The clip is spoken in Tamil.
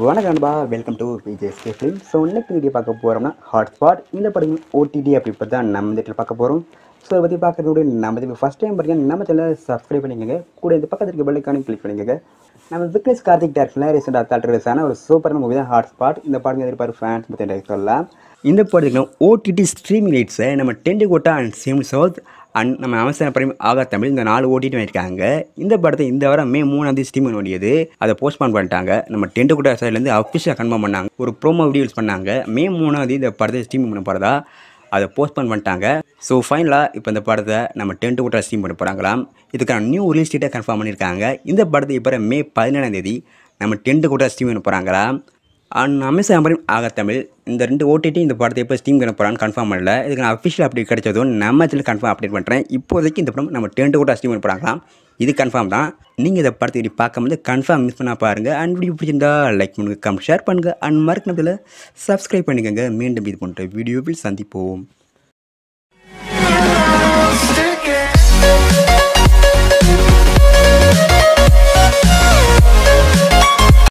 வணக்கம் வெல்கம் டு விஜேஸ்கே ஃபிலிம் ஸோ இன்னைக்கு வீடியோ பார்க்க போகிறோம்னா ஹாட்ஸ்பாட் இந்த படம் ஓடிடி அப்படி இப்போ தான் நம்ம வீட்டில் பார்க்க போகிறோம் ஸோ இதை பற்றி கூட நம்ம இப்போ ஃபஸ்ட் டைம் பார்த்தீங்கன்னா நம்ம சேனல் சப்ஸ்கிரைப் பண்ணிக்கோங்க கூட இந்த பக்கத்தில் இருக்க பெல்லைக்கானு கிளிக் பண்ணிக்கோங்க நம்ம விக்னேஷ் கார்த்திக் டேரக்ஷனில் ரீசெண்டாக தாட்டர் ரிலீஸ் ஆன ஒரு சூப்பரான மூவி தான் ஹாட்ஸ்பாட் இந்த படம் எதிர்பார்ப்பு ஃபேன்ஸ் பற்றி சொல்லலாம் இந்த படத்துக்கு ஓடிடி ஸ்ட்ரீமிங் ரைட்ஸை நம்ம Tentkotta and Simply South and நம்ம நமசன பிரைம் ஆகா தமிழ் இந்த நாலு ஓட்டிட்டு வாங்கியிருக்காங்க இந்த படத்தை இந்த வாரம் மே மூணாம் தேதி ஸ்டீம் ஓடியது அதை போஸ்ட்பான் பண்ணிட்டாங்க நம்ம டென்ட் குட்டா சைட்லேருந்து அஃபிஷியாக கன்ஃபார்ம் பண்ணாங்க ஒரு ப்ரோமோ வீடியோ யூஸ் பண்ணாங்க மே மூணாம் தேதி இந்த படத்தை ஸ்டீம் பண்ண போகிறதா அதை போஸ்ட்பான் பண்ணிட்டாங்க ஸோ ஃபைனலாக இப்போ இந்த படத்தை நம்ம டென்ட் குட்டா ஸ்டீம் பண்ண போகிறாங்களாம் இதுக்கான நியூ ரிலீஸ் டேட்டாக கன்ஃபார்ம் பண்ணியிருக்காங்க இந்த படத்தை இப்போ மே பதினேழாம் தேதி நம்ம டென்ட் குட்டா ஸ்டீம் பண்ண போகிறாங்களாம் அண்ட் அமேசான் ஆக தமிழ் இந்த ரெண்டு ஓடிடி இந்த படத்தை எப்போ ஸ்டீம் பண்ண போகிறான்னு கன்ஃபார்ம் பண்ணல இதுக்கு நான் அஃபிஷியல் அப்டேட் கிடைச்சதும் நம்ம இதில் கன்ஃபார்ம் அப்டேட் பண்ணுறேன் இப்போதைக்கு இந்த படம் நம்ம டென்ட் கூட ஸ்டீம் பண்ண இது கன்ஃபார்ம் தான் நீங்கள் இந்த படத்தை இப்படி பார்க்க போது கன்ஃபார்ம் மிஸ் பண்ணால் பாருங்கள் அண்ட் வீடியோ பிடிச்சிருந்தா லைக் பண்ணுங்கள் கம் ஷேர் பண்ணுங்கள் அண்ட் மறக்கணத்தில் சப்ஸ்கிரைப் பண்ணிக்கோங்க மீண்டும் இது போன்ற வீடியோவில் சந்திப்போம்